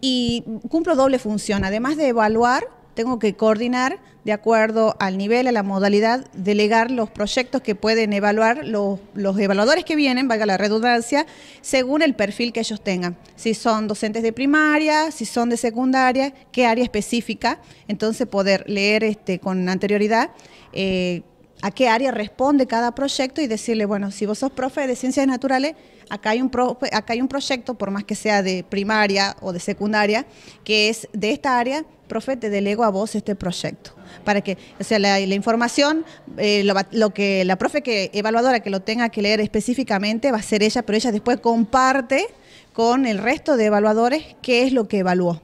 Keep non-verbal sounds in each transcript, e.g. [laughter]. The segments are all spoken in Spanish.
y cumplo doble función. Además de evaluar, tengo que coordinar de acuerdo al nivel, a la modalidad, delegar los proyectos que pueden evaluar los, evaluadores que vienen, valga la redundancia, según el perfil que ellos tengan. Si son docentes de primaria, si son de secundaria, qué área específica. Entonces poder leer este, con anterioridad. Eh, a qué área responde cada proyecto y decirle, bueno, si vos sos profe de ciencias naturales, acá hay un, hay un proyecto, por más que sea de primaria o de secundaria, que es de esta área, profe, te delego a vos este proyecto. Para que, o sea, la, información, eh, lo, que la profe que evaluadora que lo tenga que leer específicamente va a ser ella, pero ella después comparte con el resto de evaluadores qué es lo que evaluó.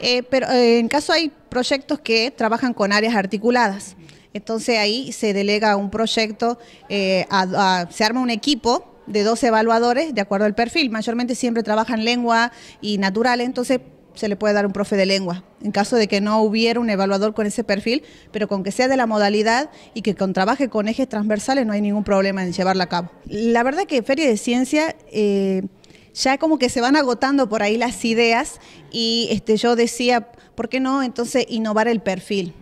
Eh, pero eh, en caso hay proyectos que trabajan con áreas articuladas. Entonces ahí se delega un proyecto, eh, a, se arma un equipo de dos evaluadores de acuerdo al perfil. Mayormente siempre trabajan lengua y natural, entonces se le puede dar un profe de lengua, en caso de que no hubiera un evaluador con ese perfil, pero con que sea de la modalidad y que con, trabaje con ejes transversales no hay ningún problema en llevarla a cabo. La verdad que Feria de Ciencia... Eh, ya como que se van agotando por ahí las ideas y este, yo decía, ¿por qué no entonces innovar el perfil?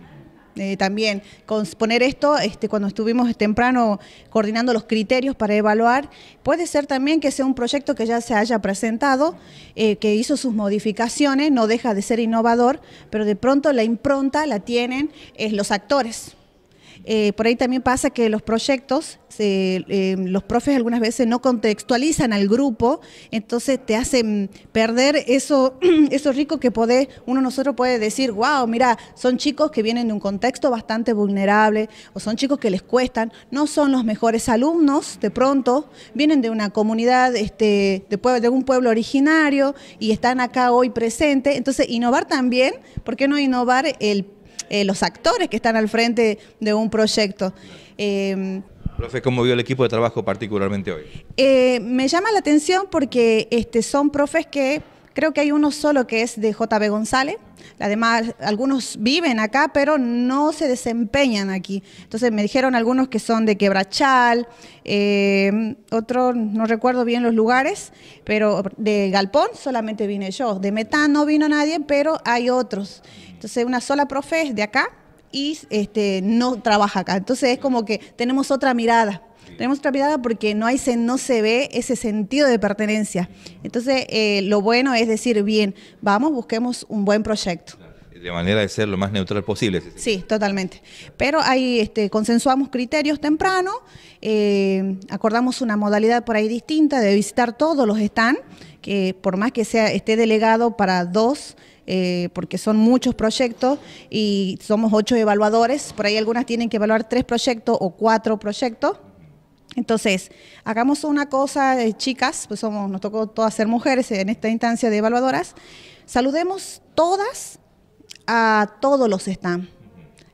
Eh, también con poner esto, este, cuando estuvimos temprano coordinando los criterios para evaluar, puede ser también que sea un proyecto que ya se haya presentado, eh, que hizo sus modificaciones, no deja de ser innovador, pero de pronto la impronta la tienen es eh, los actores. Eh, por ahí también pasa que los proyectos, eh, los profes algunas veces no contextualizan al grupo, entonces te hacen perder eso, [clears throat] eso rico que puede uno nosotros puede decir, wow, mira, son chicos que vienen de un contexto bastante vulnerable, o son chicos que les cuestan, no son los mejores alumnos de pronto, vienen de una comunidad, este, de, un pueblo originario y están acá hoy presente. Entonces, innovar también, ¿por qué no innovar el eh, los actores que están al frente de un proyecto. Eh, Profe, ¿cómo vio el equipo de trabajo particularmente hoy? Eh, me llama la atención porque este, son profes que creo que hay uno solo que es de JB González. Además, algunos viven acá, pero no se desempeñan aquí. Entonces me dijeron algunos que son de Quebrachal, otros otro, no recuerdo bien los lugares, pero de Galpón solamente vine yo. De Metán no vino nadie, pero hay otros. Entonces, una sola profe es de acá y este, no trabaja acá. Entonces, es como que tenemos otra mirada. Tenemos otra mirada porque no, hay, no se ve ese sentido de pertenencia. Entonces, eh, lo bueno es decir, bien, vamos, busquemos un buen proyecto de manera de ser lo más neutral posible. Sí, totalmente. Pero ahí este, consensuamos criterios temprano, eh, acordamos una modalidad por ahí distinta de visitar todos los están que por más que sea esté delegado para dos eh, porque son muchos proyectos y somos ocho evaluadores, por ahí algunas tienen que evaluar tres proyectos o cuatro proyectos. Entonces, hagamos una cosa, eh, chicas, pues somos, nos tocó todas ser mujeres en esta instancia de evaluadoras, saludemos todas a todos los están.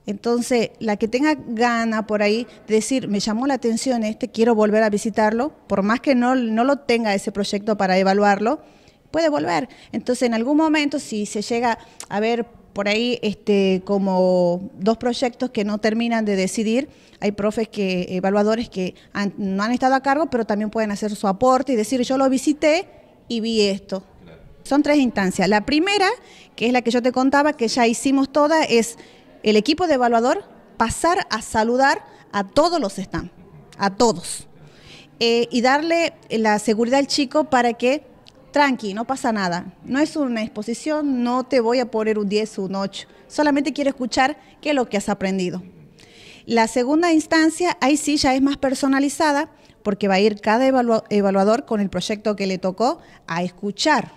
Entonces, la que tenga gana por ahí de decir, me llamó la atención este, quiero volver a visitarlo, por más que no, no lo tenga ese proyecto para evaluarlo, puede volver. Entonces, en algún momento, si se llega a ver por ahí este, como dos proyectos que no terminan de decidir. Hay profes que, evaluadores que no han estado a cargo, pero también pueden hacer su aporte y decir, yo lo visité y vi esto. Son tres instancias. La primera, que es la que yo te contaba, que ya hicimos toda, es el equipo de evaluador pasar a saludar a todos los están, a todos, eh, y darle la seguridad al chico para que tranqui, no pasa nada. No es una exposición, no te voy a poner un 10 o un 8. Solamente quiero escuchar qué es lo que has aprendido. La segunda instancia, ahí sí ya es más personalizada, porque va a ir cada evaluador con el proyecto que le tocó a escuchar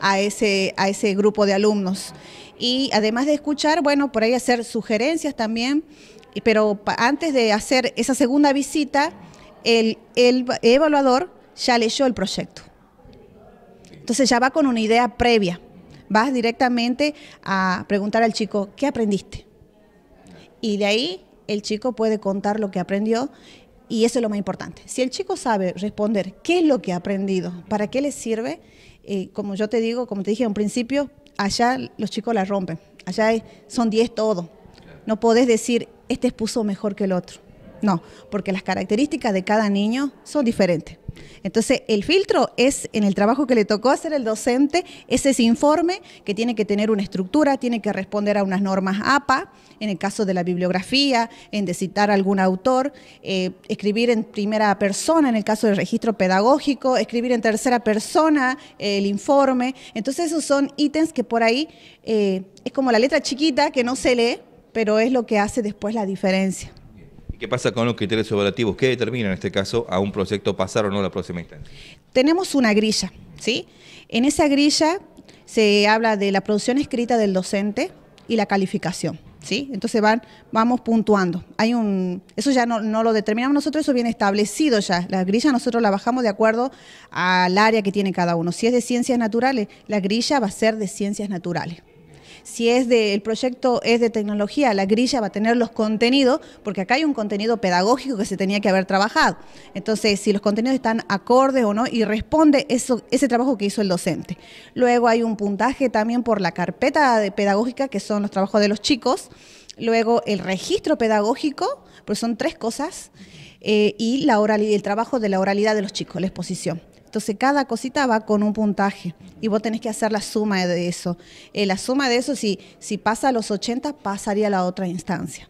a ese, a ese grupo de alumnos. Y además de escuchar, bueno, por ahí hacer sugerencias también, pero antes de hacer esa segunda visita, el evaluador ya leyó el proyecto. Entonces ya va con una idea previa. Vas directamente a preguntar al chico, ¿qué aprendiste? Y de ahí el chico puede contar lo que aprendió y eso es lo más importante. Si el chico sabe responder qué es lo que ha aprendido, para qué le sirve, eh, como yo te digo, como te dije en principio, allá los chicos la rompen. Allá son 10 todo. No podés decir, este expuso mejor que el otro. No, porque las características de cada niño son diferentes. Entonces, el filtro es en el trabajo que le tocó hacer el docente, es ese informe que tiene que tener una estructura, tiene que responder a unas normas APA, en el caso de la bibliografía, en de citar a algún autor, eh, escribir en primera persona en el caso del registro pedagógico, escribir en tercera persona eh, el informe. Entonces, esos son ítems que por ahí eh, es como la letra chiquita que no se lee, pero es lo que hace después la diferencia qué pasa con los criterios evaluativos? ¿Qué determina en este caso a un proyecto pasar o no la próxima instancia? Tenemos una grilla, ¿sí? En esa grilla se habla de la producción escrita del docente y la calificación. ¿Sí? Entonces van, vamos puntuando. Hay un, eso ya no, lo determinamos nosotros, eso viene establecido ya. La grilla nosotros la bajamos de acuerdo al área que tiene cada uno. Si es de ciencias naturales, la grilla va a ser de ciencias naturales si es de, el proyecto es de tecnología, la grilla va a tener los contenidos, porque acá hay un contenido pedagógico que se tenía que haber trabajado. Entonces, si los contenidos están acordes o no y responde eso, ese trabajo que hizo el docente. Luego hay un puntaje también por la carpeta de pedagógica, que son los trabajos de los chicos. Luego el registro pedagógico, pues son tres cosas. Eh, y la oralidad el trabajo de la oralidad de los chicos, la exposición. Entonces cada cosita va con un puntaje y vos tenés que hacer la suma de eso. Eh, la suma de eso, si, si pasa a los 80, pasaría a la otra instancia.